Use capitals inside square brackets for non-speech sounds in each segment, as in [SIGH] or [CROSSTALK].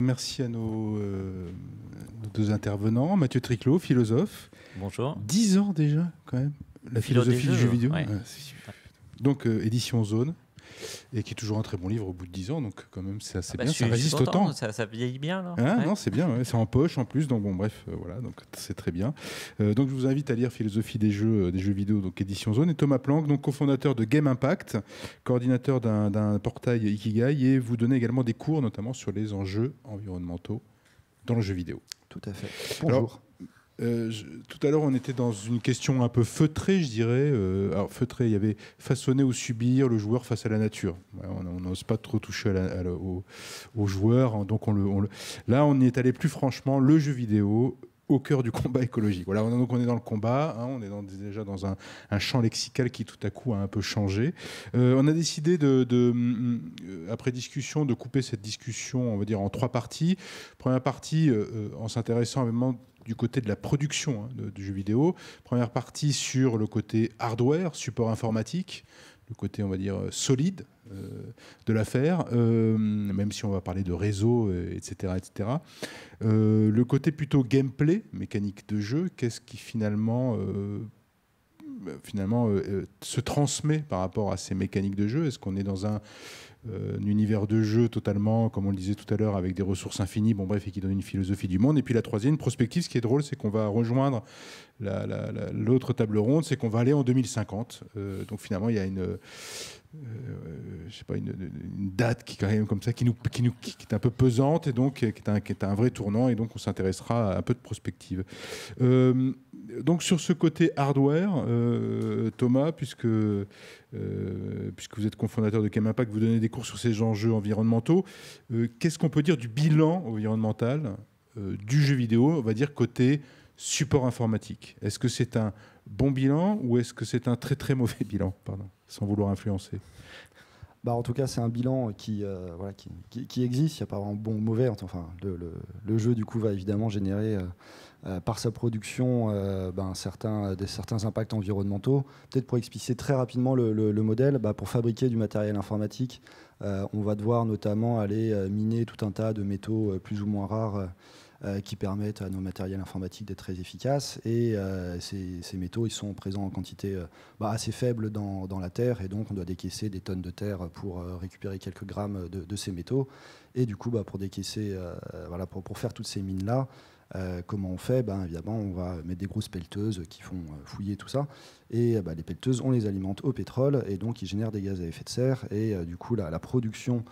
Merci à euh, nos, deux intervenants. Mathieu Triclot, philosophe. Bonjour. Dix ans déjà, quand même. La philosophie du jeu vidéo. Donc, euh, édition Zone et qui est toujours un très bon livre au bout de 10 ans. Donc, quand même, c'est assez ah bah, bien. ça résiste au temps. Ça, vieillit bien. Hein, non, c'est bien. C'est en poche en plus. Donc, bon, bref, euh, voilà. Donc, c'est très bien. Euh, donc, je vous invite à lire Philosophie des jeux, euh, des jeux vidéo, donc édition Zone. Et Thomas Planck, donc cofondateur de Game Impact, coordinateur d'un portail Ikigai, et vous donnez également des cours, notamment sur les enjeux environnementaux dans le jeu vidéo. Tout à fait. Bonjour. Alors, euh, tout à l'heure, on était dans une question un peu feutrée, je dirais. Euh, feutrée, il y avait façonner ou subir le joueur face à la nature. On n'ose pas trop toucher à au, joueur. Hein, donc on le, Là, on est allé plus franchement. Le jeu vidéo, au cœur du combat écologique. Voilà, donc on est dans le combat, hein, on est déjà dans un, champ lexical qui tout à coup a un peu changé. Euh, on a décidé, mm, euh, après discussion, de couper cette discussion, on va dire, en trois parties. Première partie, euh, en s'intéressant moment du côté de la production hein, du jeu vidéo. Première partie sur le côté hardware, support informatique le côté, on va dire, euh, solide euh, de l'affaire, euh, même si on va parler de réseau, etc. etc. le côté plutôt gameplay, mécanique de jeu, qu'est-ce qui finalement, bah, finalement se transmet par rapport à ces mécaniques de jeu Est-ce qu'on est dans un euh, un univers de jeu totalement, comme on le disait tout à l'heure, avec des ressources infinies, bon bref, et qui donne une philosophie du monde. Et puis la troisième, prospective, ce qui est drôle, c'est qu'on va rejoindre l'autre table ronde, c'est qu'on va aller en 2050. Euh, donc finalement, il y a une, euh, je sais pas, une, date qui quand même comme ça, qui nous, qui nous qui, est un peu pesante et donc euh, qui est un, qui est un vrai tournant et donc on s'intéressera à un peu de prospective. Euh, donc sur ce côté hardware, Thomas, puisque puisque vous êtes cofondateur de Impact, vous donnez des cours sur ces enjeux environnementaux. Qu'est-ce qu'on peut dire du bilan environnemental du jeu vidéo, on va dire côté support informatique. Est-ce que c'est un bon bilan ou est-ce que c'est un très très mauvais [LAUGHS] bilan Pardon, sans vouloir influencer. Bah en tout cas, c'est un bilan qui, euh, existe. Il n'y a pas vraiment bon ou mauvais. Enfin, le, jeu, du coup, va évidemment générer, euh, euh, par sa production, ben, certains, des, impacts environnementaux. Peut-être pour expliquer très rapidement le, modèle, bah, pour fabriquer du matériel informatique, on va devoir notamment aller miner tout un tas de métaux plus ou moins rares euh, qui permettent à nos matériels informatiques d'être très efficaces. Et euh, ces, métaux, ils sont présents en quantité euh, bah, assez faible dans, la terre, et donc on doit décaisser des tonnes de terre pour récupérer quelques grammes de, ces métaux. Et du coup, bah, pour décaisser, voilà, pour, pour, faire toutes ces mines-là, comment on fait ben, Évidemment, on va mettre des grosses pelleteuses qui font fouiller tout ça. Et bah, les pelleteuses, on les alimente au pétrole et donc ils génèrent des gaz à effet de serre. Et du coup, la, production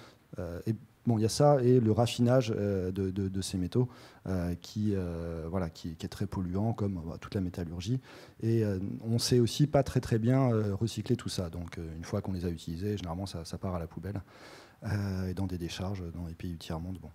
est Bon, il y a ça et le raffinage euh, de, ces métaux euh, qui, euh, voilà, qui, est très polluant, comme bah, toute la métallurgie. Et on ne sait aussi pas très très bien recycler tout ça. Donc, une fois qu'on les a utilisés, généralement, ça, ça part à la poubelle et dans des décharges dans les pays du tiers-monde. Bon.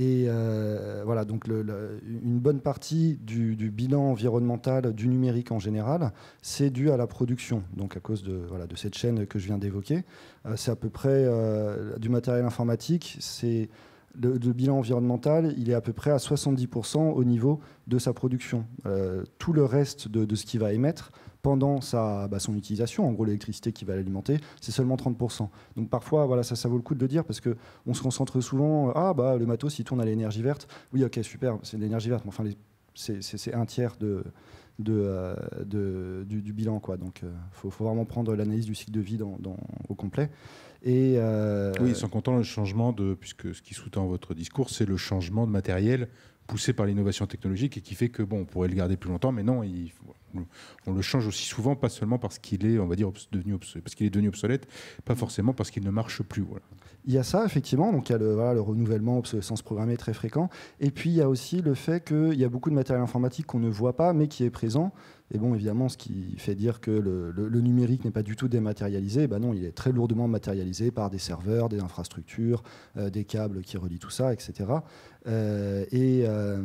Et euh, voilà, donc une bonne partie du, bilan environnemental du numérique en général, c'est dû à la production, donc à cause de, voilà, de cette chaîne que je viens d'évoquer. Euh, c'est à peu près euh, du matériel informatique, c'est le, bilan environnemental, il est à peu près à 70% au niveau de sa production. tout le reste de, de ce qu'il va émettre, pendant sa, bah, son utilisation, en gros l'électricité qui va l'alimenter, c'est seulement 30%. Donc parfois, voilà, ça, ça vaut le coup de le dire parce qu'on se concentre souvent, euh, ah bah le matos il tourne à l'énergie verte, oui ok super, c'est de l'énergie verte, mais enfin c'est un tiers de, de, euh, du, bilan. Quoi. Donc il euh, faut, vraiment prendre l'analyse du cycle de vie dans, au complet. Et ils oui, sans compter le changement de, puisque ce qui sous-tend votre discours, c'est le changement de matériel poussé par l'innovation technologique et qui fait que bon, on pourrait le garder plus longtemps, mais non, on le change aussi souvent, pas seulement parce qu'il est, on va dire, devenu obsolète, parce qu'il est devenu obsolète, pas forcément parce qu'il ne marche plus. Voilà. Il y a ça effectivement, donc il y a le, voilà, le renouvellement, obsolescence programmée très fréquent, et puis il y a aussi le fait qu'il y a beaucoup de matériel informatique qu'on ne voit pas, mais qui est présent. Et bon, évidemment, ce qui fait dire que le, numérique n'est pas du tout dématérialisé, ben non, il est très lourdement matérialisé par des serveurs, des infrastructures, euh, des câbles qui relient tout ça, etc. et euh, euh,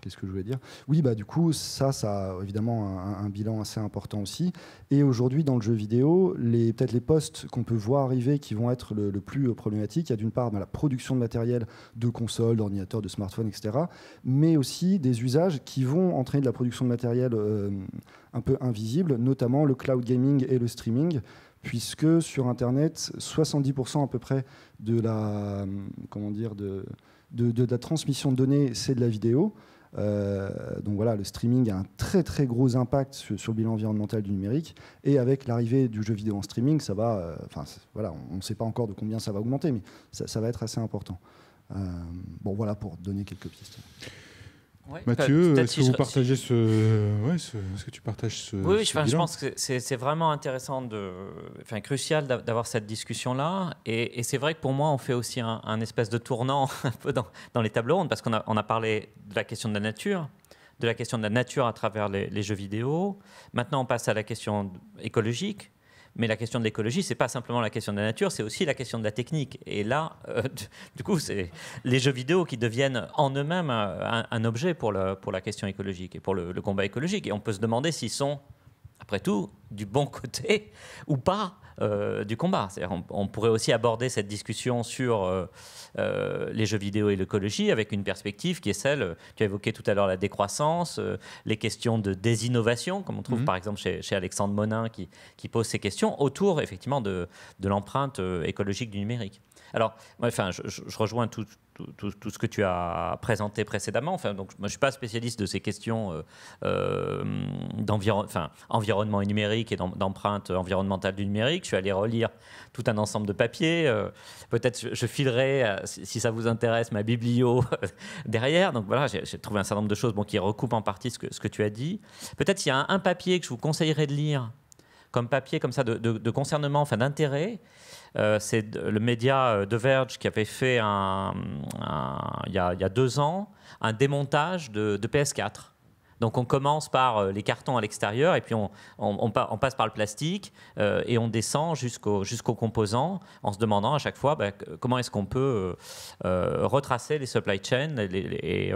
qu'est-ce que je voulais dire Oui, bah, du coup, ça, ça a évidemment un, bilan assez important aussi. Et aujourd'hui, dans le jeu vidéo, les, peut-être les postes qu'on peut voir arriver qui vont être le, plus problématique, il y a d'une part bah, la production de matériel de consoles, d'ordinateurs, de smartphones, etc., mais aussi des usages qui vont entraîner de la production de matériel euh, un peu invisibles, notamment le cloud gaming et le streaming, puisque sur Internet, 70% à peu près de la, euh, comment dire, de, la transmission de données, c'est de la vidéo. Euh, donc voilà, le streaming a un très très gros impact sur, le bilan environnemental du numérique. Et avec l'arrivée du jeu vidéo en streaming, ça va, enfin voilà, on ne sait pas encore de combien ça va augmenter, mais ça, va être assez important. bon voilà pour donner quelques pistes. Ouais, Mathieu, est-ce que vous partagez ce... Est-ce que tu partages ce. Oui, je, pense que c'est vraiment intéressant, de... enfin, crucial d'avoir cette discussion-là. Et, c'est vrai que pour moi, on fait aussi un, espèce de tournant [LAUGHS] un peu dans, les tableaux rondes, parce qu'on a, parlé de la question de la nature, de la question de la nature à travers les jeux vidéo. Maintenant, on passe à la question écologique mais la question de l'écologie, c'est pas simplement la question de la nature, c'est aussi la question de la technique. Et là, euh, [LAUGHS] du coup, c'est les jeux vidéo qui deviennent en eux-mêmes un, objet pour, la question écologique et pour le combat écologique. Et on peut se demander s'ils sont après tout, du bon côté [LAUGHS] ou pas euh, du combat. On, on, pourrait aussi aborder cette discussion sur euh, euh, les jeux vidéo et l'écologie avec une perspective qui est celle, tu as évoqué tout à l'heure la décroissance, les questions de désinnovation, comme on trouve mhm. par exemple chez, Alexandre Monin qui, pose ces questions autour effectivement de, l'empreinte écologique du numérique. Alors, enfin, je rejoins tout, tout, ce que tu as présenté précédemment. Enfin, donc, moi, je suis pas spécialiste de ces questions euh, euh, d'environnement environnement numérique et d'empreinte environnementale du numérique. Je suis allé relire tout un ensemble de papiers. Euh, peut-être je, filerai, si ça vous intéresse, ma biblio derrière. Donc voilà, j'ai trouvé un certain nombre de choses bon, qui recoupent en partie ce que, tu as dit. Peut-être il y a un papier que je vous conseillerais de lire comme papier comme ça de, concernement, enfin d'intérêt. Euh, c'est le média de euh, Verge qui avait fait, il, y, a, deux ans, un démontage de PS4. Donc on commence par euh, les cartons à l'extérieur et puis on, on, passe par le plastique euh, et on descend jusqu'aux composants en se demandant à chaque fois bah, comment est-ce qu'on peut euh, retracer les supply chains et,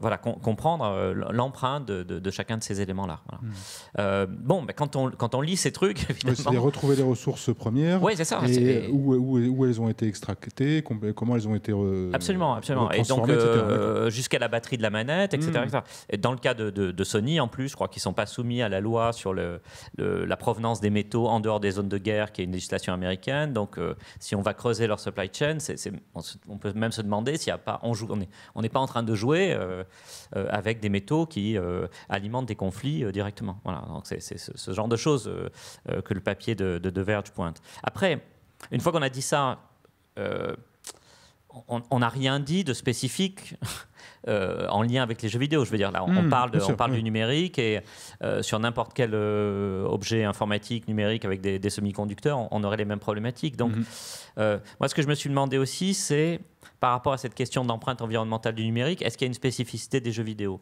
voilà, comprendre l'empreinte de, chacun de ces éléments-là. Hmm. bon, bah, quand, on, quand on lit ces trucs, évidemment... Oui, retrouver les ressources premières oui, ça, où, où, elles ont été extractées, comment elles ont été... Absolument, absolument. Et donc jusqu'à la batterie de la manette, etc. Hmm. etc dans le cas de, Sony, en plus, je crois qu'ils ne sont pas soumis à la loi sur le, la provenance des métaux en dehors des zones de guerre, qui est une législation américaine. Donc, euh, si on va creuser leur supply chain, on, peut même se demander s'il n'y a pas. On n'est on pas en train de jouer euh, euh, avec des métaux qui alimentent des conflits directement. Voilà. Donc, c'est ce, genre de choses que le papier de, de, de Verge pointe. Après, une fois qu'on a dit ça, on n'a rien dit de spécifique [LAUGHS] euh, en lien avec les jeux vidéo. Je veux dire, là, on, hmm, parle, du hmm. numérique et euh, sur n'importe quel euh, objet informatique, numérique, avec des, semi-conducteurs, on, aurait les mêmes problématiques. Donc, hmm. moi, ce que je me suis demandé aussi, c'est par rapport à cette question d'empreinte environnementale du numérique, est-ce qu'il y a une spécificité des jeux vidéo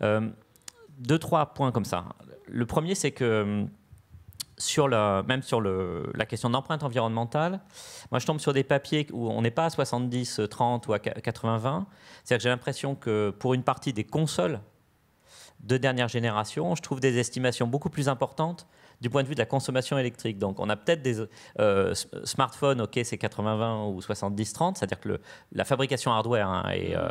Deux, trois points comme ça. Le premier, c'est que même sur la question d'empreinte environnementale, moi je tombe sur des papiers où on n'est pas à 70, 30 euh, ou à 80, 20. C'est-à-dire que j'ai l'impression que pour une partie des consoles de dernière génération, je trouve des estimations beaucoup plus importantes du point de vue de la consommation électrique. Donc on a peut-être des euh, smartphones, ok, c'est 80-20 ou 70-30, c'est-à-dire que la fabrication hardware hein, euh,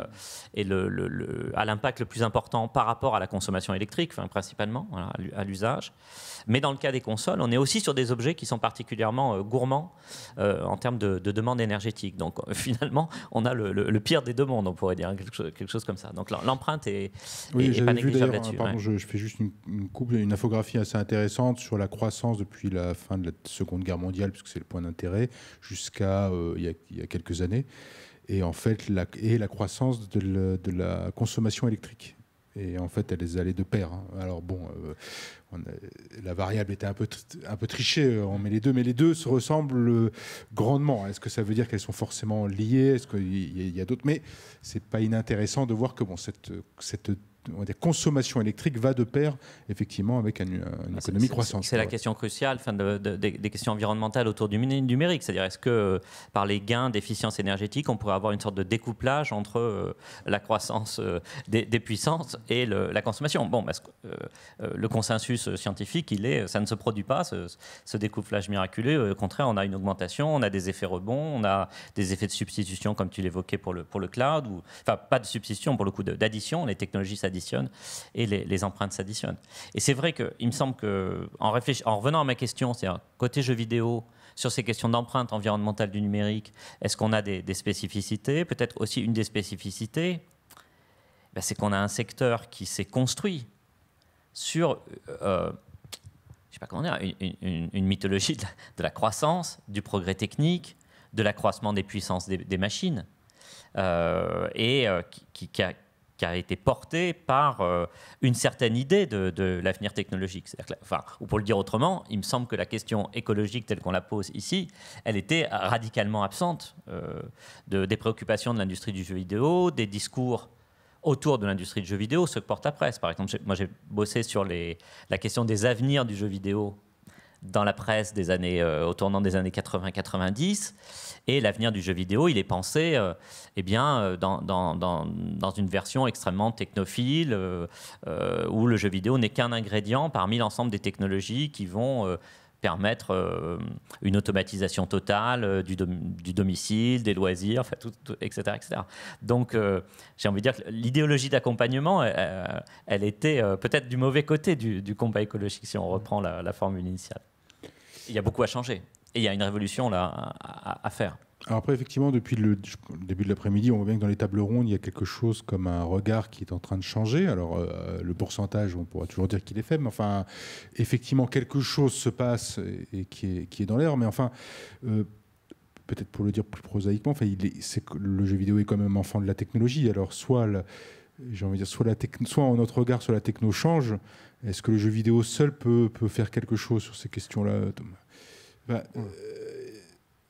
mm. le, a l'impact le plus important par rapport à la consommation électrique, enfin, principalement, hein, à l'usage. Mais dans le cas des consoles, on est aussi sur des objets qui sont particulièrement euh, gourmands en termes de, demande énergétique. Donc [LAUGHS] finalement, on a le, pire des deux mondes, on pourrait dire, hein, quelque, chose, comme ça. Donc l'empreinte est, pas négligeable là-dessus. je, fais juste une, une, une infographie assez intéressante sur la la croissance depuis la fin de la Seconde Guerre mondiale, puisque c'est le point d'intérêt, jusqu'à euh, il, y a quelques années. Et en fait, la, et la croissance de, la consommation électrique. Et en fait, elle est allée de pair. Hein. Alors bon, euh, la variable était un peu, un peu trichée, euh, on met les deux, mais les deux se ressemblent grandement. Est-ce que ça veut dire qu'elles sont forcément liées Est-ce qu'il y a, a d'autres Mais c'est pas inintéressant de voir que bon, cette, cette dire, consommation électrique va de pair effectivement avec une, ah, économie croissante. C'est la question cruciale de, des, questions environnementales autour du numérique. C'est-à-dire, est-ce que euh, par les gains d'efficience énergétique, on pourrait avoir une sorte de découplage entre euh, la croissance euh, des, puissances et la consommation Bon, parce que le consensus scientifique, il est, ça ne se produit pas, ce, découplage miraculeux. Au contraire, on a une augmentation, on a des effets rebonds, on a des effets de substitution, comme tu l'évoquais pour le, pour le cloud, ou, enfin, pas de substitution, pour le coup, d'addition. Les technologies et les, empreintes s'additionnent. Et c'est vrai qu'il me semble que, en, revenant à ma question, c'est-à-dire côté jeux vidéo, sur ces questions d'empreinte environnementale du numérique, est-ce qu'on a des, spécificités Peut-être aussi une des spécificités, ben, c'est qu'on a un secteur qui s'est construit sur, euh, euh, je pas une, mythologie de la, croissance, du progrès technique, de l'accroissement des puissances des, machines, euh, et qui, a, qui a été portée par euh, une certaine idée de, l'avenir technologique. ou pour le dire autrement, il me semble que la question écologique telle qu'on la pose ici, elle était radicalement absente euh, des préoccupations de l'industrie du jeu vidéo, des discours autour de l'industrie du jeu vidéo que porte la presse. Par exemple, moi j'ai bossé sur la question des avenirs du jeu vidéo dans la presse des années, euh, au tournant des années 80-90. Et l'avenir du jeu vidéo, il est pensé euh, eh bien, euh, dans, dans, dans, une version extrêmement technophile, où le jeu vidéo n'est qu'un ingrédient parmi l'ensemble des technologies qui vont permettre une automatisation totale du, du domicile, des loisirs, enfin, tout, etc., Donc, j'ai envie de dire que l'idéologie d'accompagnement, elle, était peut-être du mauvais côté du, combat écologique, si on reprend la formule initiale. Il y a beaucoup à changer. Et il y a une révolution là à, faire. Alors après, effectivement, depuis le début de l'après-midi, on voit bien que dans les tables rondes, il y a quelque chose comme un regard qui est en train de changer. Alors, euh, le pourcentage, on pourra toujours dire qu'il est faible, mais enfin, effectivement, quelque chose se passe et, qui, est, qui, est, dans l'air. Mais enfin, euh, peut-être pour le dire plus prosaïquement, enfin, il le jeu vidéo est quand même enfant de la technologie. Alors, soit, j'ai envie de dire, soit, la soit notre regard sur la techno change, est-ce que le jeu vidéo seul peut, faire quelque chose sur ces questions-là, bah, euh,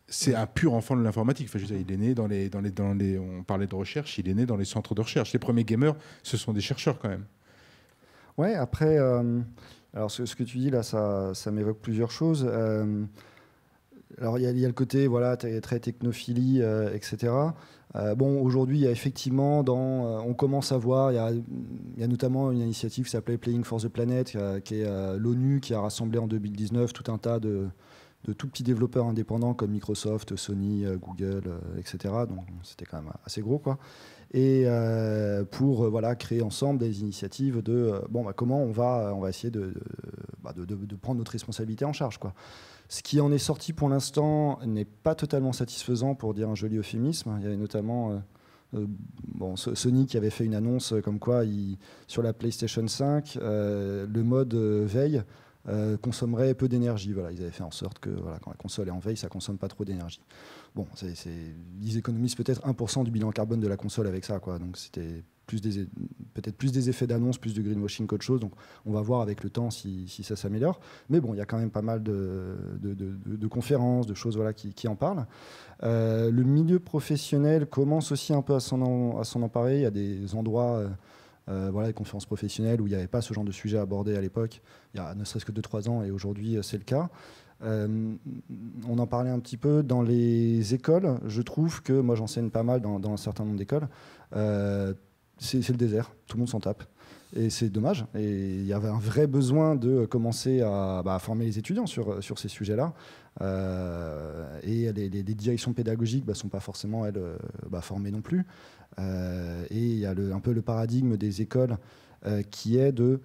c'est un pur enfant de l'informatique. il est né dans les, dans les, on parlait de recherche, il est né dans les centres de recherche. Les premiers gamers, ce sont des chercheurs quand même. Ouais. Après, euh, alors ce, que tu dis là, ça, m'évoque plusieurs choses. Euh, alors, il y, a le côté voilà, très technophilie, euh, etc. Euh, bon, aujourd'hui, il y a effectivement, dans, euh, on commence à voir, il y, a, notamment une initiative qui s'appelait Playing for the Planet, qui est l'ONU, qui a rassemblé en 2019 tout un tas de, tout petits développeurs indépendants comme Microsoft, Sony, Google, etc. Donc, c'était quand même assez gros, quoi. Et pour voilà, créer ensemble des initiatives de bon, bah, comment on va, on va essayer de, de, bah, prendre notre responsabilité en charge, quoi. Ce qui en est sorti pour l'instant n'est pas totalement satisfaisant, pour dire un joli euphémisme. Il y avait notamment euh, euh, Sony qui avait fait une annonce euh, comme quoi sur la PlayStation 5, le mode veille consommerait peu d'énergie. Voilà, ils avaient fait en sorte que quand la console est en veille, ça consomme pas trop d'énergie. Bon, ils économisent peut-être 1% du bilan carbone de la console avec ça, quoi. Donc c'était plus des peut-être plus des effets d'annonce, plus de greenwashing qu'autre chose. Donc on va voir avec le temps si, ça s'améliore. Mais bon, il y a quand même pas mal de, conférences, de choses voilà, qui, en parlent. Euh, le milieu professionnel commence aussi un peu à s'en, emparer. Il y a des endroits... Euh, euh voilà, les conférences professionnelles où il n'y avait pas ce genre de sujet abordé à l'époque, il y a ne serait-ce que 2-3 ans, et aujourd'hui euh, c'est le cas. on en parlait un petit peu dans les écoles. Je trouve que moi j'enseigne pas mal dans, un certain nombre d'écoles c'est le désert, tout le monde s'en tape. Et c'est dommage. Et il y avait un vrai besoin de commencer à bah, former les étudiants sur, ces sujets-là. Euh, et les, directions pédagogiques ne bah, sont pas forcément, elles, euh, bah, formées non plus. Euh, et il y a un peu le paradigme des écoles qui est de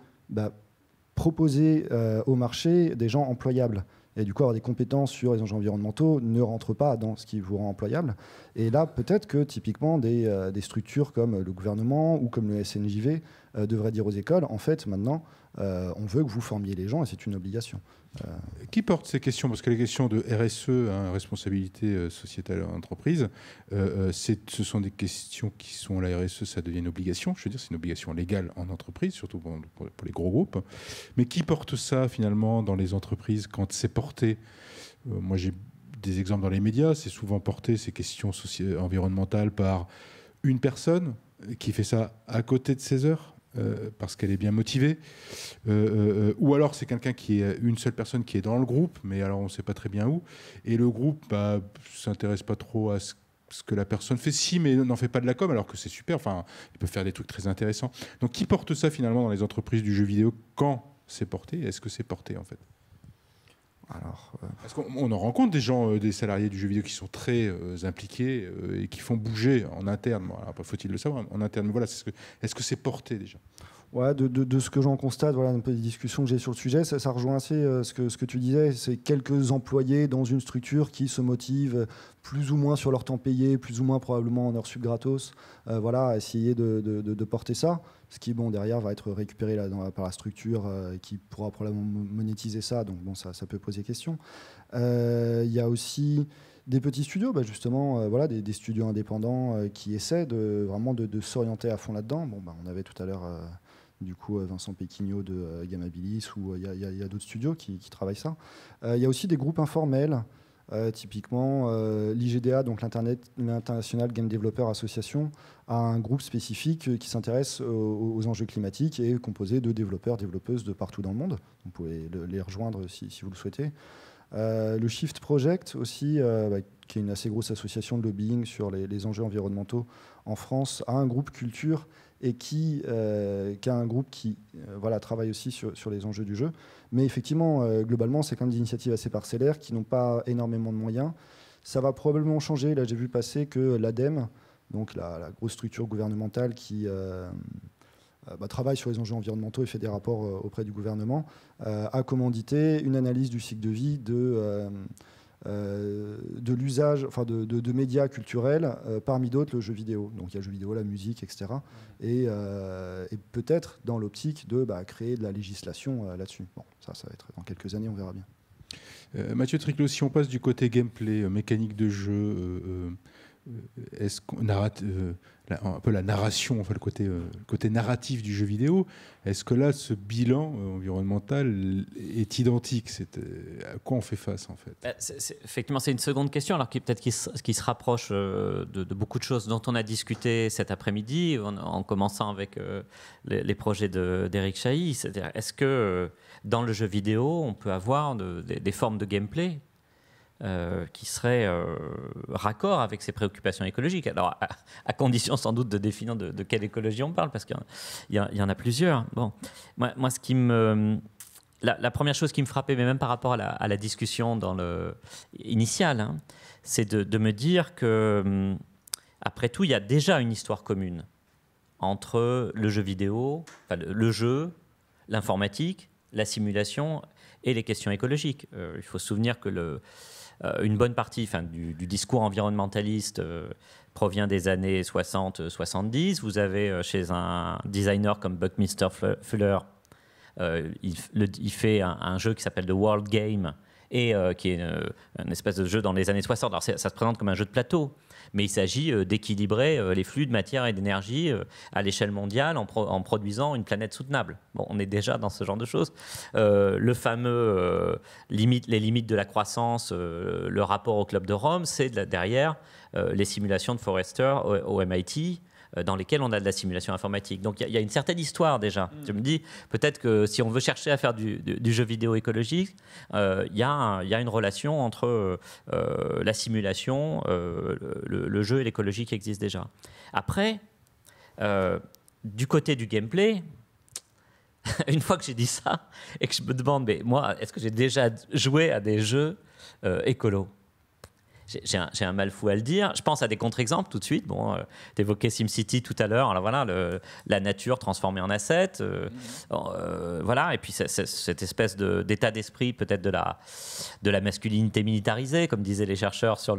proposer au marché des gens employables. Et du coup, avoir des compétences sur les enjeux environnementaux ne rentre pas dans ce qui vous rend employable. Et là, peut-être que typiquement des, euh, des, structures comme le gouvernement ou comme le SNJV euh, devraient dire aux écoles, en fait, maintenant, euh, on veut que vous formiez les gens et c'est une obligation. Euh, qui porte ces questions Parce que les questions de RSE, hein, responsabilité euh, sociétale entreprise, ce sont des questions qui sont, la RSE, ça devient une obligation, je veux dire, c'est une obligation légale en entreprise, surtout pour, pour, les gros groupes. Mais qui porte ça finalement dans les entreprises quand c'est porté Moi j'ai des exemples dans les médias, c'est souvent porté ces questions environnementales par une personne qui fait ça à côté de ses heures euh, parce qu'elle est bien motivée. Euh, euh, ou alors c'est quelqu'un qui est une seule personne qui est dans le groupe, mais alors on ne sait pas très bien où. Et le groupe ne bah, s'intéresse pas trop à ce que la personne fait, si, mais n'en fait pas de la com, alors que c'est super. Enfin, il peut faire des trucs très intéressants. Donc, qui porte ça finalement dans les entreprises du jeu vidéo Quand c'est porté Est-ce que c'est porté en fait alors, est euh, Parce qu'on en rencontre des gens, euh, des salariés du jeu vidéo qui sont très euh, impliqués et qui font bouger en interne. faut-il le savoir en interne voilà, est-ce que c'est porté déjà de, ce que j'en constate, voilà, un peu des discussions que j'ai sur le sujet, ça, rejoint assez euh, ce, que, ce que tu disais, c'est quelques employés dans une structure qui se motivent plus ou moins sur leur temps payé, plus ou moins probablement en heures sub gratos, euh, voilà, essayer de, porter ça, ce qui, bon, derrière, va être récupéré là, par la structure euh, qui pourra probablement monétiser ça, donc bon, ça, ça peut poser question. Il y a aussi des petits studios, bah, justement, voilà, des, studios indépendants qui essaient de, vraiment de, s'orienter à fond là-dedans. Bon, bah, on avait tout à l'heure du coup euh, Vincent Péquignot de euh, Gamabilis, ou il euh, y a, d'autres studios qui, travaillent ça. Il y a aussi des groupes informels, typiquement l'IGDA, donc l'International Game Developer Association, a un groupe spécifique qui s'intéresse aux, enjeux climatiques et est composé de développeurs, développeuses de partout dans le monde. Vous pouvez les rejoindre si vous le souhaitez. Euh, le Shift Project aussi, euh, bah, qui est une assez grosse association de lobbying sur les, enjeux environnementaux en France, a un groupe culture et qui, euh, a un groupe qui voilà, travaille aussi sur, les enjeux du jeu. Mais effectivement, globalement, c'est quand même des initiatives assez parcellaires qui n'ont pas énormément de moyens. Ça va probablement changer. Là, j'ai vu passer que l'ADEME, donc la, la, grosse structure gouvernementale qui, euh, bah, travaille sur les enjeux environnementaux et fait des rapports euh, auprès du gouvernement, a euh, commandité une analyse du cycle de vie de... de l'usage, enfin de, de, médias culturels, parmi d'autres le jeu vidéo. Donc il y a le jeu vidéo, la musique, etc. Et, peut-être dans l'optique de bah, créer de la législation là-dessus. Bon, ça, ça va être dans quelques années, on verra bien. Mathieu Triclot, si on passe du côté gameplay, mécanique de jeu, est-ce qu'on un peu la narration, enfin le côté, euh, côté narratif du jeu vidéo. Est-ce que là, ce bilan euh, environnemental est identique c'est, euh, À quoi on fait face en fait bah, Effectivement, c'est une seconde question, alors qui peut-être qui se, qui se rapproche de, beaucoup de choses dont on a discuté cet après-midi, en, commençant avec les, projets de, d'Eric Chahi. est-ce que dans le jeu vidéo, on peut avoir des formes de gameplay euh, qui serait euh, raccord avec ses préoccupations écologiques. Alors, à, condition sans doute de définir de, quelle écologie on parle, parce qu'il y, y, en a plusieurs. Bon, moi, ce qui me. La, première chose qui me frappait, mais même par rapport à la, discussion dans le, initiale, hein, c'est de, me dire que, hum, après tout, il y a déjà une histoire commune entre le jeu vidéo, le, jeu, l'informatique, la simulation et les questions écologiques. Euh, il faut se souvenir que le, euh, une bonne partie du, discours environnementaliste euh, provient des années 60-70. Euh, Vous avez chez un designer comme Buckminster Fuller, il, fait un, jeu qui s'appelle The World Game et qui est un une, espèce de jeu dans les années 60. Alors ça se présente comme un jeu de plateau, mais il s'agit euh, d'équilibrer euh, les flux de matière et d'énergie euh, à l'échelle mondiale en, produisant une planète soutenable. on est déjà dans ce genre de choses. le fameux limite, les limites de la croissance, le rapport au Club de Rome, c'est derrière les simulations de Forrester au MIT euh, dans lesquels on a de la simulation informatique. Donc il y, a une certaine histoire déjà. Mm. Je me dis, peut-être que si on veut chercher à faire du, jeu vidéo écologique, euh, il y, a une relation entre euh, la simulation, le, jeu et l'écologie qui existe déjà. Après, du côté du gameplay, [LAUGHS] une fois que j'ai dit ça et que je me demande, mais moi, est-ce que j'ai déjà joué à des jeux écolos j'ai un, mal fou à le dire. Je pense à des contre-exemples tout de suite. Bon, euh, évoquais SimCity tout à l'heure. Alors voilà, le, la nature transformée en asset. Euh, mm-hmm. euh, voilà, et puis cette espèce d'état d'esprit peut-être de la, de la masculinité militarisée, comme disaient les chercheurs sur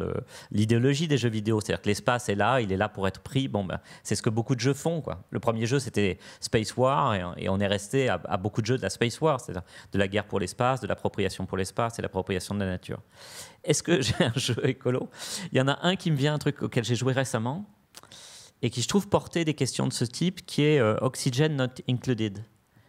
l'idéologie des jeux vidéo. C'est-à-dire que l'espace est là, il est là pour être pris. Bon, ben, c'est ce que beaucoup de jeux font. Quoi. Le premier jeu, c'était Space War, et, on est resté à, à, beaucoup de jeux de la Space War, c'est-à-dire de la guerre pour l'espace, de l'appropriation pour l'espace et l'appropriation de la nature est-ce que [LAUGHS] j'ai un jeu écolo Il y en a un qui me vient, un truc auquel j'ai joué récemment, et qui je trouve portait des questions de ce type, qui est euh, Oxygen Not Included.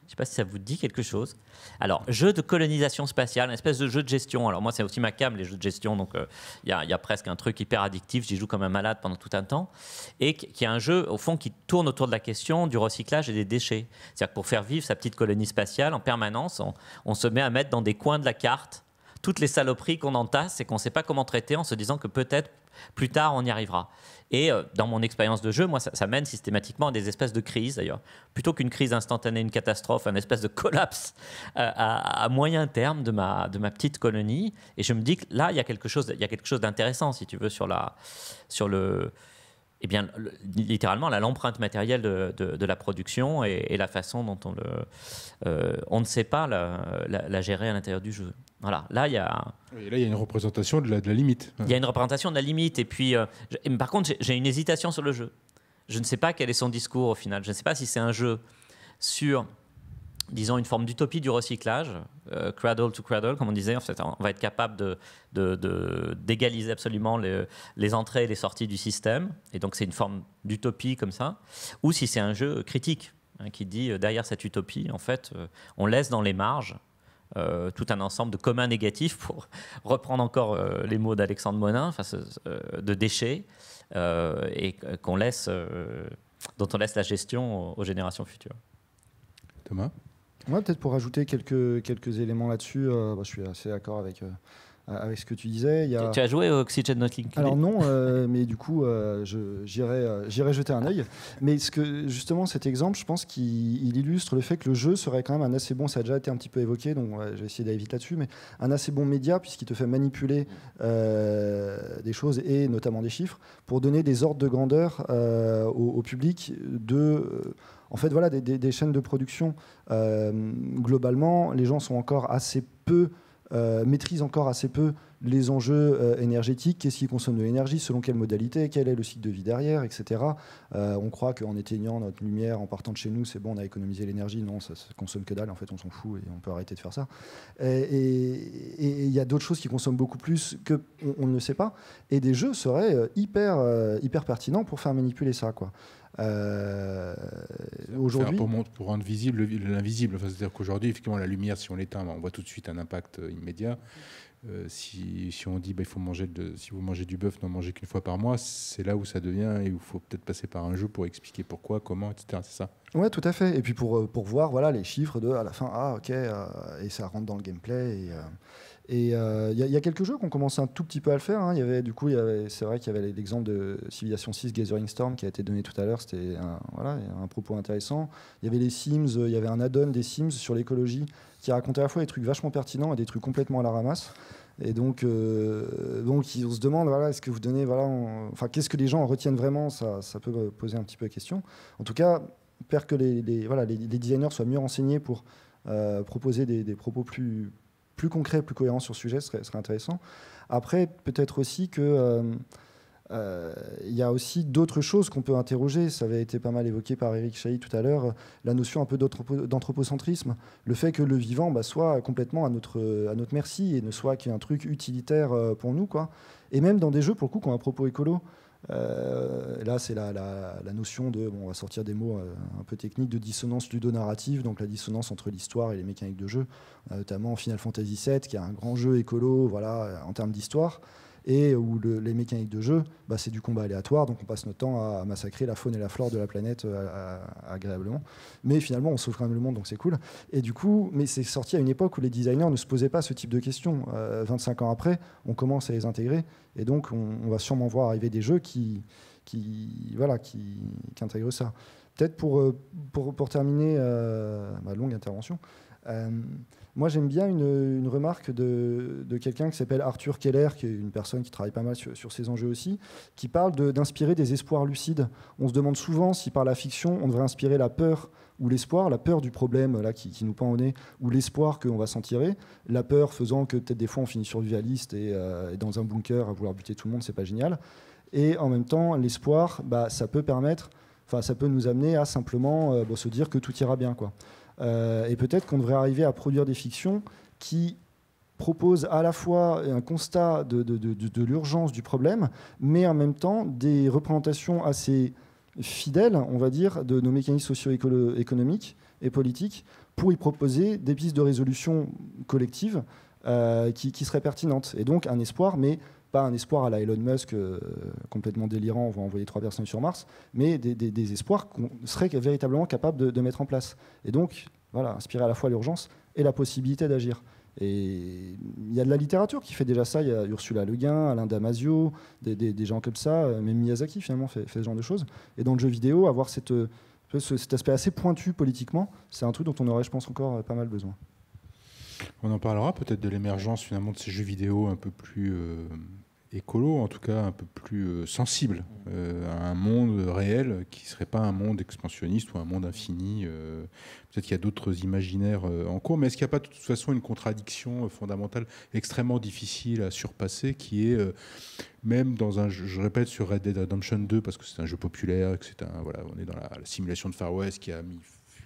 Je ne sais pas si ça vous dit quelque chose. Alors, jeu de colonisation spatiale, une espèce de jeu de gestion. Alors moi, c'est aussi ma cam, les jeux de gestion, donc euh, il y, a presque un truc hyper addictif. J'y joue comme un malade pendant tout un temps. Et qui est un jeu, au fond, qui tourne autour de la question du recyclage et des déchets. C'est-à-dire que pour faire vivre sa petite colonie spatiale en permanence, on se met à mettre dans des coins de la carte toutes les saloperies qu'on entasse et qu'on ne sait pas comment traiter en se disant que peut-être plus tard on y arrivera. Et euh, dans mon expérience de jeu, moi, ça, mène systématiquement à des espèces de crises d'ailleurs. Plutôt qu'une crise instantanée, une catastrophe, un espèce de collapse euh, à, moyen terme de ma, de ma petite colonie. Et je me dis que là, il y a quelque chose, chose d'intéressant, si tu veux, sur la, sur le, eh bien, littéralement, l'empreinte matérielle de, la production et, la façon dont on, le, euh, on ne sait pas la, gérer à l'intérieur du jeu. Voilà, là, il y a... là, il y a une représentation de la, de la limite. Il y a une représentation de la limite. Et puis, euh, par contre, j'ai une hésitation sur le jeu. Je ne sais pas quel est son discours au final. Je ne sais pas si c'est un jeu sur, disons, une forme d'utopie du recyclage, euh, cradle to cradle, comme on disait, on va être capable d'égaliser de, de, absolument les, entrées et les sorties du système. Et donc, c'est une forme d'utopie comme ça. Ou si c'est un jeu critique, hein, qui dit, euh, derrière cette utopie, en fait, euh, on laisse dans les marges tout un ensemble de communs négatifs, pour [LAUGHS] reprendre encore les mots d'Alexandre Monin, de déchets, et qu'on laisse, dont on laisse la gestion aux générations futures. Thomas moi, peut-être pour rajouter quelques, quelques éléments là-dessus, euh, bah, je suis assez d'accord avec, euh, avec ce que tu disais. tu, as joué au Oxygen Not Link Alors non, euh, mais du coup, j'irai jeter un œil. Mais ce que, justement, cet exemple, je pense qu'il illustre le fait que le jeu serait quand même un assez bon, ça a déjà été un petit peu évoqué, donc j'ai essayé d'aller vite là-dessus, mais un assez bon média puisqu'il te fait manipuler des choses et notamment des chiffres pour donner des ordres de grandeur au, public de en fait, voilà, des, chaînes de production, euh, globalement, les gens sont encore assez peu, euh, maîtrisent encore assez peu les enjeux euh, énergétiques, qu'est-ce qui consomme de l'énergie, selon quelle modalité, quel est le cycle de vie derrière, etc. on croit qu'en éteignant notre lumière, en partant de chez nous, c'est bon, on a économisé l'énergie. Non, ça, ne consomme que dalle, en fait, on s'en fout et on peut arrêter de faire ça. Et il y a d'autres choses qui consomment beaucoup plus que on, ne sait pas. Et des jeux seraient hyper, hyper pertinents pour faire manipuler ça. Quoi. Euh, aujourd'hui, pour, rendre visible l'invisible, c'est-à-dire qu'aujourd'hui, effectivement, la lumière, si on l'éteint, on voit tout de suite un impact euh, immédiat. Euh, si, on dit bah, il faut manger si vous mangez du bœuf, n'en mangez qu'une fois par mois, c'est là où ça devient et où il faut peut-être passer par un jeu pour expliquer pourquoi, comment, etc. C'est ça Ouais, tout à fait. Et puis pour, euh, pour voir voilà, les chiffres de à la fin, ah ok, euh, et ça rentre dans le gameplay. Et, il y, a quelques jeux qu'on commence un tout petit peu à le faire. Hein. Y avait, du coup, c'est vrai qu'il y avait l'exemple de Civilization 6 Gathering Storm qui a été donné tout à l'heure. C'était un, voilà, un propos intéressant. Il y avait les Sims, il y avait un add-on des Sims sur l'écologie qui raconté à la fois des trucs vachement pertinents et des trucs complètement à la ramasse. Et donc, euh, donc on se demande, voilà, est-ce que vous donnez, voilà, enfin, qu'est-ce que les gens en retiennent vraiment ça, ça peut poser un petit peu la question. En tout cas, peur que les, voilà, les, designers soient mieux renseignés pour euh, proposer des, propos plus, plus concrets, plus cohérents sur le sujet, ce serait, serait intéressant. Après, peut-être aussi que... Euh, euh, il y a aussi d'autres choses qu'on peut interroger. Ça avait été pas mal évoqué par Eric Chahi tout à l'heure, euh, la notion un peu d'anthropocentrisme, le fait que le vivant bah, soit complètement à notre, à notre merci et ne soit qu'un truc utilitaire euh, pour nous. Quoi. Et même dans des jeux, pour le coup, qui ont un propos écolo. là, c'est la, la, notion de, on va sortir des mots un peu techniques, de dissonance ludonarrative, donc la dissonance entre l'histoire et les mécaniques de jeu, notamment Final Fantasy VII, qui a un grand jeu écolo voilà, en termes d'histoire et où les mécaniques de jeu, bah, c'est du combat aléatoire, donc on passe notre temps à massacrer la faune et la flore de la planète euh, agréablement. Mais finalement, on sauve quand même le monde, donc c'est cool. Et du coup, mais c'est sorti à une époque où les designers ne se posaient pas ce type de questions. 25 euh, ans après, on commence à les intégrer, et donc on, va sûrement voir arriver des jeux qui, qui, voilà, qui, intègrent ça. Peut-être pour, euh, pour, terminer ma longue intervention, euh, moi, j'aime bien une, remarque de, quelqu'un qui s'appelle Arthur Keller, qui est une personne qui travaille pas mal sur, ces enjeux aussi, qui parle d'inspirer des espoirs lucides. On se demande souvent si par la fiction, on devrait inspirer la peur ou l'espoir, la peur du problème là qui, nous pend au nez, ou l'espoir qu'on va s'en tirer, la peur faisant que peut-être des fois on finit survivaliste et, euh, et dans un bunker à vouloir buter tout le monde, c'est pas génial. Et en même temps, l'espoir, bah, ça peut permettre, enfin, ça peut nous amener à simplement euh, bah, se dire que tout ira bien, quoi. Euh, et peut-être qu'on devrait arriver à produire des fictions qui proposent à la fois un constat de, l'urgence du problème, mais en même temps des représentations assez fidèles, on va dire, de nos mécanismes socio-économiques et politiques pour y proposer des pistes de résolution collective euh, qui, qui seraient pertinentes. Et donc un espoir, mais pas un espoir à la Elon Musk euh, complètement délirant, on va envoyer trois personnes sur Mars, mais des, espoirs qu'on serait véritablement capable de, mettre en place. Et donc, voilà, inspirer à la fois l'urgence et la possibilité d'agir. Et il y a de la littérature qui fait déjà ça. Il y a Ursula Le Guin, Alain Damasio, des, gens comme ça. Euh, même Miyazaki, finalement, fait, fait, ce genre de choses. Et dans le jeu vidéo, avoir euh, cet aspect assez pointu politiquement, c'est un truc dont on aurait, je pense, encore pas mal besoin. On en parlera peut-être de l'émergence, finalement, de ces jeux vidéo un peu plus écolo, en tout cas un peu plus euh, sensible euh, à un monde réel qui ne serait pas un monde expansionniste ou un monde infini. Euh, peut-être qu'il y a d'autres imaginaires en cours, mais est-ce qu'il n'y a pas de toute façon une contradiction fondamentale extrêmement difficile à surpasser qui est même dans un jeu, je répète sur Red Dead Redemption 2 parce que c'est un jeu populaire, que c'est un voilà, on est dans la, simulation de Far West qui a mis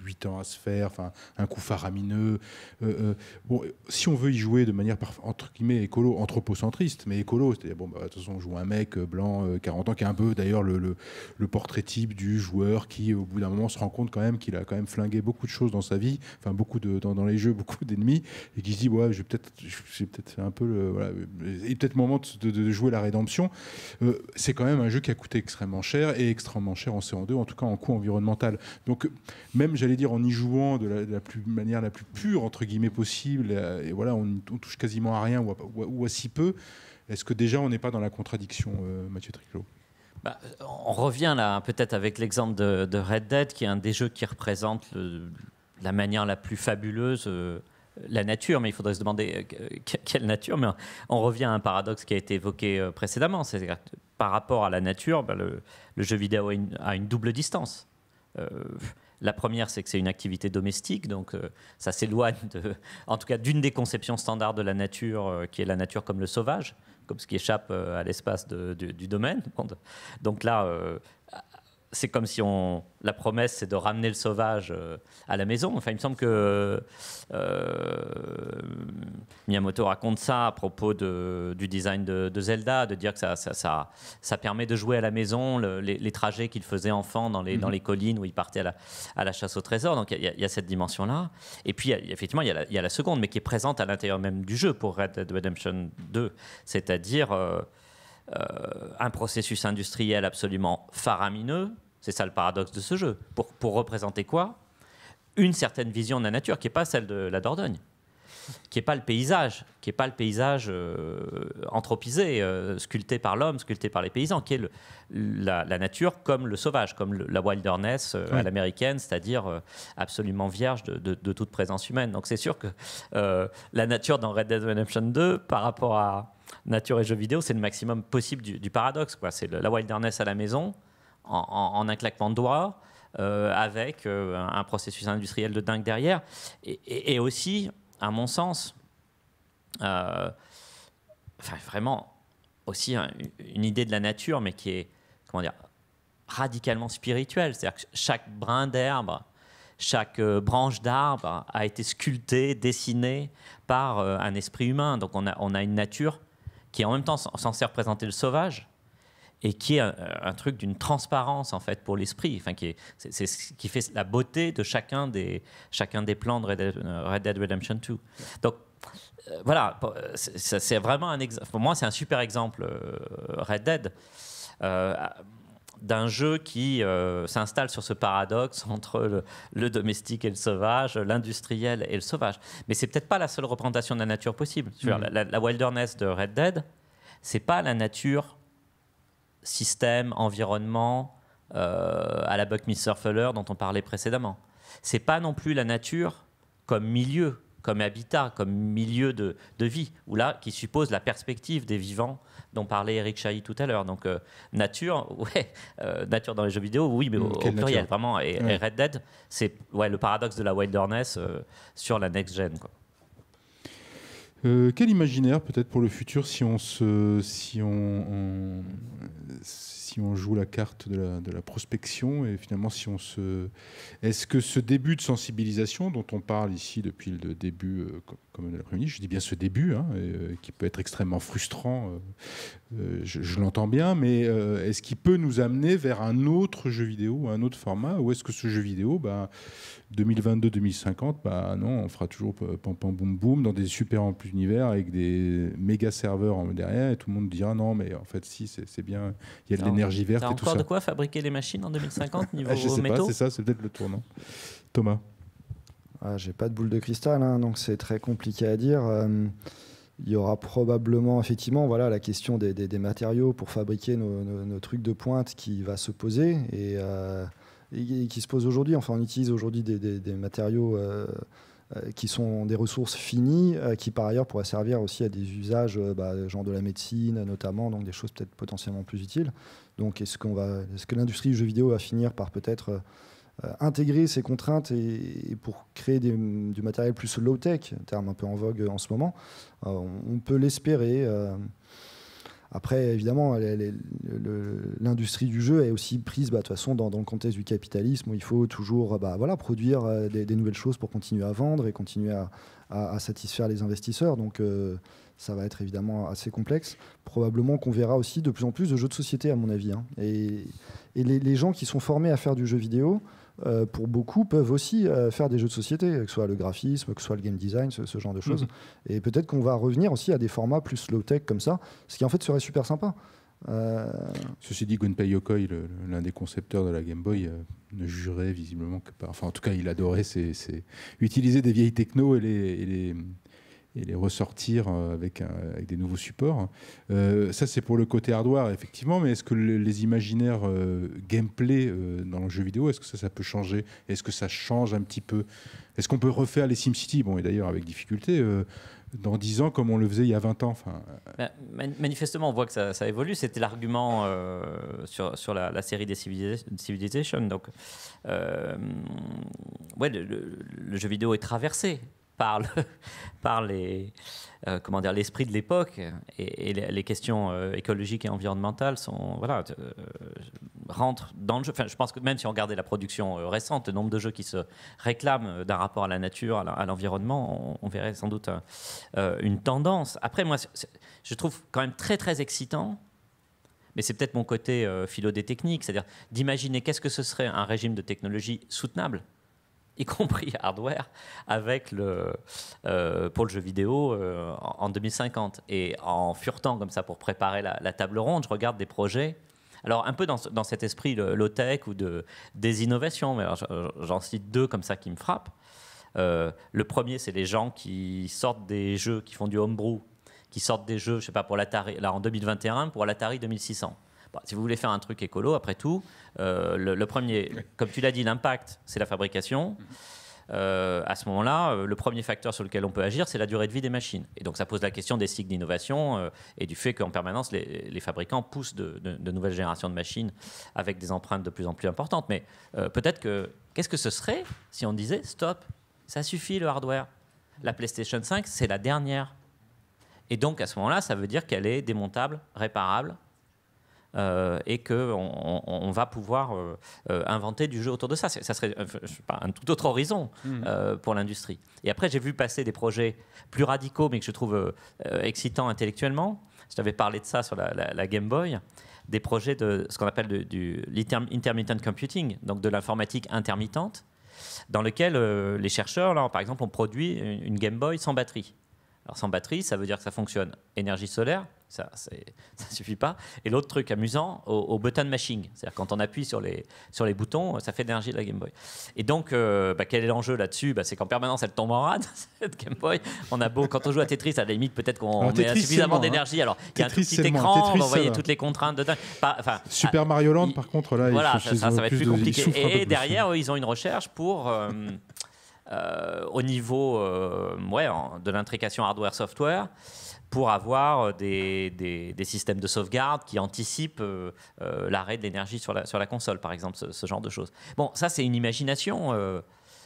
8 ans à se faire, enfin, un coup faramineux. Euh, euh, bon, si on veut y jouer de manière, entre guillemets, écolo, anthropocentriste, mais écolo, c'est-à-dire, bon, bah, de toute façon, on joue un mec euh, blanc, 40 ans, qui est un peu d'ailleurs le, le, portrait type du joueur qui, au bout d'un moment, se rend compte quand même qu'il a quand même flingué beaucoup de choses dans sa vie, enfin, beaucoup de, dans, les jeux, [LAUGHS] beaucoup d'ennemis, et qui se dit, ouais, j'ai peut-être, c'est peut-être un peu le, voilà, et peut-être moment de, jouer la rédemption. c'est quand même un jeu qui a coûté extrêmement cher et extrêmement cher en CO2, en tout cas en coût environnemental. Donc, même, j'allais dire, en y jouant de la, plus, manière la plus pure, entre guillemets, possible, euh, et voilà, on, touche quasiment à rien ou à, si peu, est-ce que déjà on n'est pas dans la contradiction, euh, Mathieu Triclot bah, on revient là hein, peut-être avec l'exemple de, Red Dead, qui est un des jeux qui représente la manière la plus fabuleuse euh, la nature, mais il faudrait se demander quelle nature. Mais on, revient à un paradoxe qui a été évoqué précédemment, cest par rapport à la nature, bah, le, jeu vidéo a une, a une double distance. La première, c'est que c'est une activité domestique, donc euh, ça s'éloigne, [LAUGHS] en tout cas, d'une des conceptions standards de la nature, euh, qui est la nature comme le sauvage, comme ce qui échappe euh, à l'espace du, du, domaine. Donc là, c'est comme si on la promesse c'est de ramener le sauvage euh, à la maison. Enfin, il me semble que euh, Miyamoto raconte ça à propos du design de, Zelda, de dire que ça, ça, permet de jouer à la maison les, trajets qu'il faisait enfant dans les, dans mhm. les collines où il partait à la, à la chasse au trésor. Donc il y, a cette dimension là. Et puis effectivement il y, a la seconde, mais qui est présente à l'intérieur même du jeu pour Red Dead Redemption 2, c'est-à-dire euh, un processus industriel absolument faramineux c'est ça le paradoxe de ce jeu. Pour, pour représenter quoi Une certaine vision de la nature qui n'est pas celle de la Dordogne qui n'est pas le paysage, qui n'est pas le paysage euh, anthropisé, euh, sculpté par l'homme, sculpté par les paysans, qui est la, nature comme le sauvage, comme la wilderness euh, à l'américaine, c'est-à-dire absolument vierge de, toute présence humaine. Donc c'est sûr que la nature dans Red Dead Redemption 2, par rapport à nature et jeux vidéo, c'est le maximum possible du, du paradoxe. C'est la wilderness à la maison, en, un claquement de doigts, euh, avec euh, un processus industriel de dingue derrière. Et, aussi, à mon sens, euh, vraiment, aussi une idée de la nature, mais qui est, comment dire, radicalement spirituelle. C'est-à-dire que chaque brin d'herbe, chaque branche d'arbre a été sculptée, dessinée par un esprit humain. Donc on a, on a une nature qui est en même temps censée représenter le sauvage, et qui est euh, un, truc d'une transparence en fait pour l'esprit, enfin qui c'est, est, ce qui fait la beauté de chacun des chacun des plans de Red Dead, euh, Redemption 2. Donc euh, voilà, c'est vraiment un Pour moi, c'est un super exemple Red Dead d'un jeu qui s'installe sur ce paradoxe [LAUGHS] entre le, domestique et le sauvage, l'industriel et le sauvage. Mais c'est peut-être pas la seule représentation de la nature possible. Mm. La, la, wilderness de Red Dead, c'est pas la nature système, environnement, euh, à la Buckminster Fuller dont on parlait précédemment. C'est pas non plus la nature comme milieu, comme habitat, comme milieu de, de, vie, ou là, qui suppose la perspective des vivants dont parlait Eric Chahi tout à l'heure. Donc, euh, nature, [LAUGHS] ouais, euh, nature dans les jeux vidéo, oui, mais mmh, au, pluriel, vraiment. Et, Red Dead, c'est ouais, le paradoxe de la wilderness sur la next-gen. quoi. Euh, quel imaginaire peut-être pour le futur si on se, si on, si on joue la carte de la, prospection et finalement si on se... Est-ce que ce début de sensibilisation dont on parle ici depuis le début, euh, comme de l'après-midi, je dis bien ce début, hein, euh, qui peut être extrêmement frustrant, euh, je, l'entends bien, mais est-ce qu'il peut nous amener vers un autre jeu vidéo, un autre format, ou est-ce que ce jeu vidéo, 2022-2050, bah, bah non, on fera toujours pam pam boum boum dans des super amples univers avec des méga serveurs derrière et tout le monde dira non mais en fait si c'est bien il y a de l'énergie verte encore de quoi fabriquer les machines en 2050 [LAUGHS] niveau ah, métaux. c'est ça, c'est peut-être le tournant. Thomas ah, J'ai pas de boule de cristal, hein, donc c'est très compliqué à dire. Euh, il y aura probablement, effectivement, voilà, la question des, matériaux pour fabriquer nos, trucs de pointe qui va se poser et, euh, qui se pose aujourd'hui. Enfin, on utilise aujourd'hui des, matériaux. Euh, qui sont des ressources finies, qui par ailleurs pourraient servir aussi à des usages, bah, genre de la médecine notamment, donc des choses peut-être potentiellement plus utiles. Donc est-ce qu'on va, ce que l'industrie du jeu vidéo va finir par peut-être euh, euh, intégrer ces contraintes et, pour créer du matériel plus low-tech, terme un peu en vogue en ce moment, euh, on, peut l'espérer. après, évidemment, l'industrie du jeu est aussi prise, bah, de toute façon, dans, le contexte du capitalisme, où il faut toujours bah, voilà, produire des, nouvelles choses pour continuer à vendre et continuer à, à satisfaire les investisseurs. Donc, ça va être évidemment assez complexe. Probablement qu'on verra aussi de plus en plus de jeux de société, à mon avis. Hein. Et, et les, gens qui sont formés à faire du jeu vidéo, euh, pour beaucoup, peuvent aussi euh, faire des jeux de société, que ce soit le graphisme, que ce soit le game design, ce, genre de choses. Mmh. Et peut-être qu'on va revenir aussi à des formats plus low-tech comme ça, ce qui en fait serait super sympa. Euh, Ceci dit, Gunpei Yokoi, l'un des concepteurs de la Game Boy, ne jurait visiblement que par. Enfin, en tout cas, il adorait utiliser des vieilles techno et les, et les ressortir euh, avec, avec des nouveaux supports. Euh, ça, c'est pour le côté hardware, effectivement, mais est-ce que les imaginaires euh, gameplay dans le jeu vidéo, est-ce que ça, peut changer Est-ce que ça change un petit peu Est-ce qu'on peut refaire les SimCity Bon, et d'ailleurs avec difficulté, dans 10 ans comme on le faisait il y a 20 ans enfin, bah, Manifestement, on voit que ça, évolue. C'était l'argument sur, la, série des Civilization. Donc, ouais, le jeu vidéo est traversé [LAUGHS] par les euh, comment dire l'esprit de l'époque et, les questions euh, écologiques et environnementales sont voilà euh, rentrent dans le jeu. je pense que même si on regardait la production récente, le nombre de jeux qui se réclament d'un rapport à la nature, à l'environnement, on, verrait sans doute une tendance. Après, moi, je trouve quand même très très excitant. Mais c'est peut-être mon côté philo des techniques, c'est-à-dire d'imaginer qu'est-ce que ce serait un régime de technologie soutenable [LAUGHS] y compris hardware, avec le, euh, pour le jeu vidéo euh, en 2050. Et en furetant comme ça pour préparer la, table ronde, je regarde des projets. Alors, un peu dans, dans cet esprit low-tech ou de, des innovations, mais j'en cite deux comme ça qui me frappent. Euh, le premier, c'est les gens qui sortent des jeux, qui font du homebrew, qui sortent des jeux, je sais pas, pour l'Atari, là en 2021, pour l'Atari 2600. Bah, si vous voulez faire un truc écolo, après tout, euh, le, premier, comme tu l'as dit, l'impact, c'est la fabrication. Mm. Euh, à ce moment-là, euh, le premier facteur sur lequel on peut agir, c'est la durée de vie des machines. Et donc ça pose la question des cycles d'innovation et du fait qu'en permanence, les, fabricants poussent de, de, nouvelles générations de machines avec des empreintes de plus en plus importantes. Mais peut-être que, qu'est-ce que ce serait si on disait, stop, ça suffit le hardware. La PlayStation 5, c'est la dernière. Et donc à ce moment-là, ça veut dire qu'elle est démontable, réparable, euh, et qu'on on, va pouvoir euh, euh, inventer du jeu autour de ça. Ça serait un tout autre horizon mm. pour l'industrie. Et après, j'ai vu passer des projets plus radicaux, mais que je trouve excitants intellectuellement. Je t'avais parlé de ça sur la, Game Boy des projets de ce qu'on appelle de, du intermittent computing, donc de l'informatique intermittente, dans lequel les chercheurs, par exemple, ont produit une Game Boy sans batterie. Alors sans batterie, ça veut dire que ça fonctionne énergie solaire, ça ne [LAUGHS] suffit pas. Et l'autre truc amusant, au, button mashing. C'est-à-dire quand on appuie sur les, sur les boutons, ça fait l'énergie de la Game Boy. Et donc, euh, bah, quel est l'enjeu là-dessus bah, C'est qu'en permanence, elle tombe en rade, [LAUGHS] cette Game Boy. On a beau, quand on joue à Tetris, à la limite, peut-être qu'on met suffisamment hein. d'énergie. Alors, il y a un tout petit écran, envoyer toutes les contraintes dedans. Super Mario Land, par contre, là, voilà, ça, ça, ça va être plus compliqué. et derrière, ils ont une recherche pour. Euh, euh, au niveau ouais, de l'intrication hardware-software, pour avoir euh, des, des, systèmes de sauvegarde qui anticipent euh, euh, l'arrêt de l'énergie sur la, sur la console, par exemple, ce, genre de choses. Bon, ça, c'est une imagination.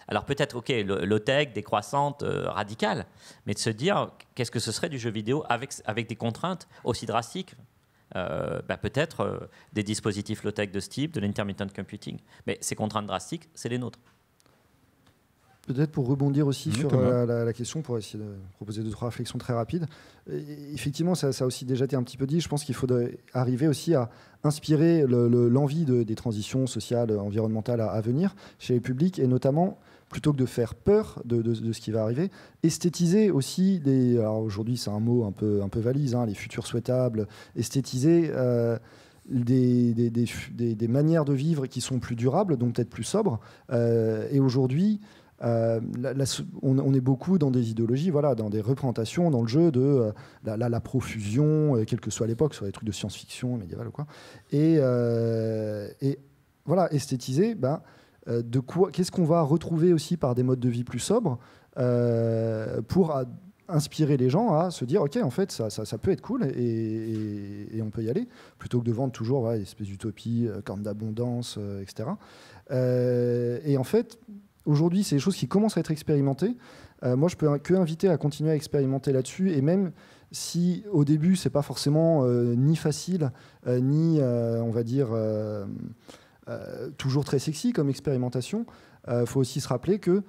alors peut-être, ok, low-tech, décroissante, radicale, mais de se dire qu'est-ce que ce serait du jeu vidéo avec, avec des contraintes aussi drastiques bah, Peut-être des dispositifs low-tech de ce type, de l'intermittent computing. Mais ces contraintes drastiques, c'est les nôtres. Peut-être pour rebondir aussi sur euh, la, question, pour essayer de proposer deux, trois réflexions très rapides. effectivement, ça, a aussi déjà été un petit peu dit. Je pense qu'il faudrait arriver aussi à inspirer l'envie des transitions sociales, environnementales à, venir chez les publics et notamment plutôt que de faire peur de, ce qui va arriver, esthétiser aussi des. Alors aujourd'hui, c'est un mot un peu, un peu valise, hein, les futurs souhaitables, esthétiser. Euh, des, des, manières de vivre qui sont plus durables, donc peut-être plus sobres. Euh, et aujourd'hui, euh, on, est beaucoup dans des idéologies, voilà, dans des représentations dans le jeu de euh, la, profusion, euh, quelle que soit l'époque, sur des trucs de science-fiction, médiévale ou quoi. Et, voilà, esthétiser, Ben de quoi, qu'est-ce qu'on va retrouver aussi par des modes de vie plus sobres pour inspirer les gens à se dire ok en fait ça, peut être cool et, on peut y aller plutôt que de vendre toujours ouais, une espèce d'utopie d'abondance etc et en fait aujourd'hui, c'est des choses qui commencent à être expérimentées. Euh, moi, je peux que inviter à continuer à expérimenter là-dessus. Et même si au début, c'est pas forcément euh, ni facile, euh, ni, on va dire, toujours très sexy comme expérimentation, il faut aussi se rappeler que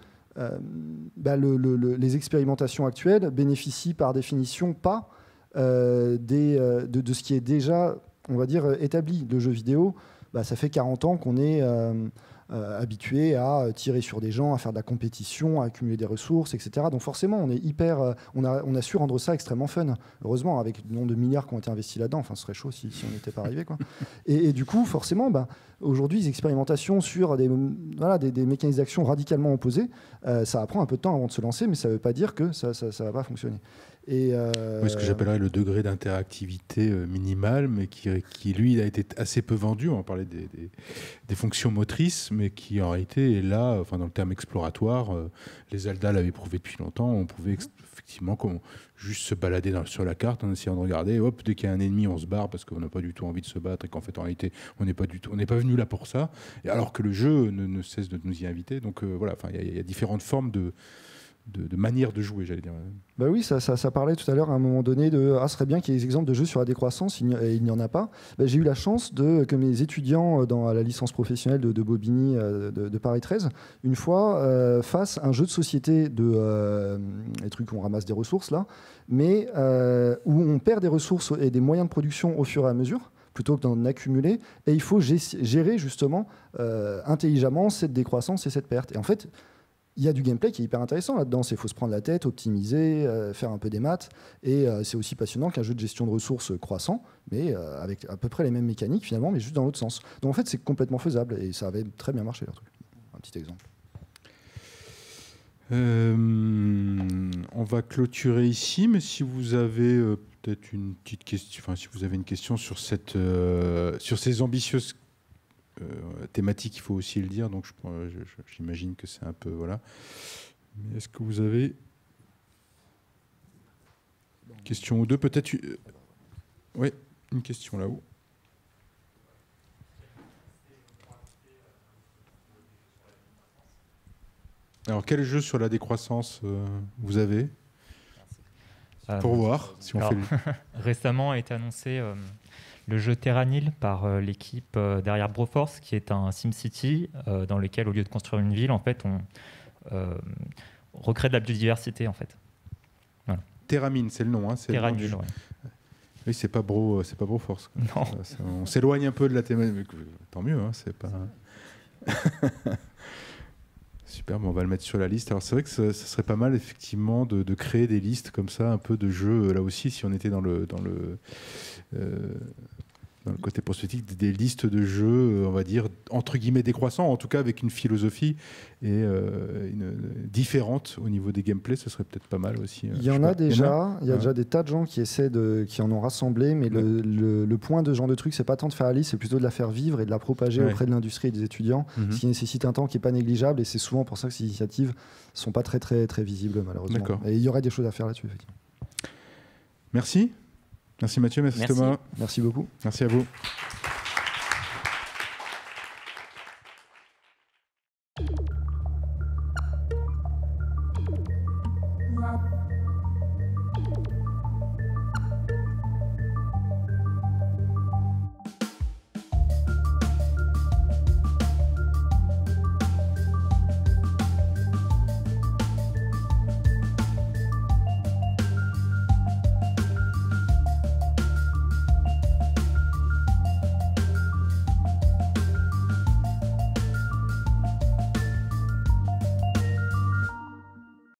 bah, les expérimentations actuelles bénéficient par définition pas de, ce qui est déjà, on va dire, établi. Le jeu vidéo, bah, ça fait 40 ans qu'on est euh, habitués à euh, tirer sur des gens, à faire de la compétition, à accumuler des ressources, etc. Donc forcément, on est hyper, euh, on, a, su rendre ça extrêmement fun. Heureusement, avec le nombre de milliards qui ont été investis là-dedans, enfin, ce serait chaud si, on n'était pas arrivé. Quoi. [LAUGHS] Et, du coup, forcément, bah, aujourd'hui, les expérimentations sur des, mécanismes d'action radicalement opposés, ça prend un peu de temps avant de se lancer, mais ça ne veut pas dire que ça ne va pas fonctionner. Euh, ce que j'appellerais le degré d'interactivité euh, minimal, mais qui, euh, qui, lui a été assez peu vendu. On parlait des, des, fonctions motrices, mais qui en réalité est là, enfin dans le terme exploratoire, les Zelda l'avaient prouvé depuis longtemps. On pouvait effectivement juste se balader sur la carte en essayant de regarder. Hop, dès qu'il y a un ennemi, on se barre parce qu'on n'a pas du tout envie de se battre et qu'en fait en réalité on n'est pas du tout, on n'est pas venu là pour ça. alors que le jeu ne, ne, cesse de nous y inviter. Donc voilà, enfin il y, a différentes formes de de, manière de jouer, j'allais dire. Bah oui, ça, parlait tout à l'heure à un moment donné de ah, ce serait bien qu'il y ait des exemples de jeux sur la décroissance, il n'y en a pas. Bah, j'ai eu la chance de, que mes étudiants euh, dans la licence professionnelle de, Bobigny euh, de, Paris 13, une fois, euh, fassent un jeu de société de les trucs où on ramasse des ressources là, mais où on perd des ressources et des moyens de production au fur et à mesure plutôt que d'en accumuler. Et il faut gérer justement intelligemment cette décroissance et cette perte. Et en fait, il y a du gameplay qui est hyper intéressant là-dedans. Il faut se prendre la tête, optimiser, euh, faire un peu des maths. Et euh, c'est aussi passionnant qu'un jeu de gestion de ressources croissant, mais euh, avec à peu près les mêmes mécaniques finalement, mais juste dans l'autre sens. Donc en fait, c'est complètement faisable et ça avait très bien marché truc. Un petit exemple. on va clôturer ici, mais si vous avez peut-être une petite question, enfin si vous avez une question sur cette, sur ces ambitieuses euh, thématique, il faut aussi le dire. Donc j'imagine que c'est un peu voilà. est-ce que vous avez question ou deux peut-être euh, Oui, une question là-haut. Alors, quel jeu sur la décroissance euh, vous avez Pour voir si on fait [LAUGHS] Récemment a été annoncé le jeu Terranil par euh, l'équipe euh, derrière Broforce, qui est un SimCity euh, dans lequel, au lieu de construire une ville, en fait, on recrée de la biodiversité, en fait. Terramine, c'est le nom. Hein, Terranil, oui. Ah oui, c'est pas bro, c'est pas Broforce. on s'éloigne un peu de la thématique. Tant mieux, hein, c'est pas. [LAUGHS] Super, on va le mettre sur la liste. Alors c'est vrai que ce, serait pas mal effectivement de, créer des listes comme ça, un peu de jeux euh, là aussi, si on était dans le dans le euh, côté prosthétique des listes de jeux, euh, on va dire, entre guillemets décroissants, en tout cas avec une philosophie et, euh, une, euh, différente au niveau des gameplays, ce serait peut-être pas mal aussi. Il y en a déjà, il y a déjà des tas de gens qui essaient de, qui en ont rassemblé, mais le, point de ce genre de truc, c'est pas tant de faire la liste, c'est plutôt de la faire vivre et de la propager auprès de l'industrie et des étudiants, mhm. ce qui nécessite un temps qui est pas négligeable, et c'est souvent pour ça que ces initiatives sont pas très très très visibles malheureusement. Et il y aurait des choses à faire là-dessus effectivement. Merci. Merci Mathieu, merci, Thomas. Merci beaucoup. Merci à vous.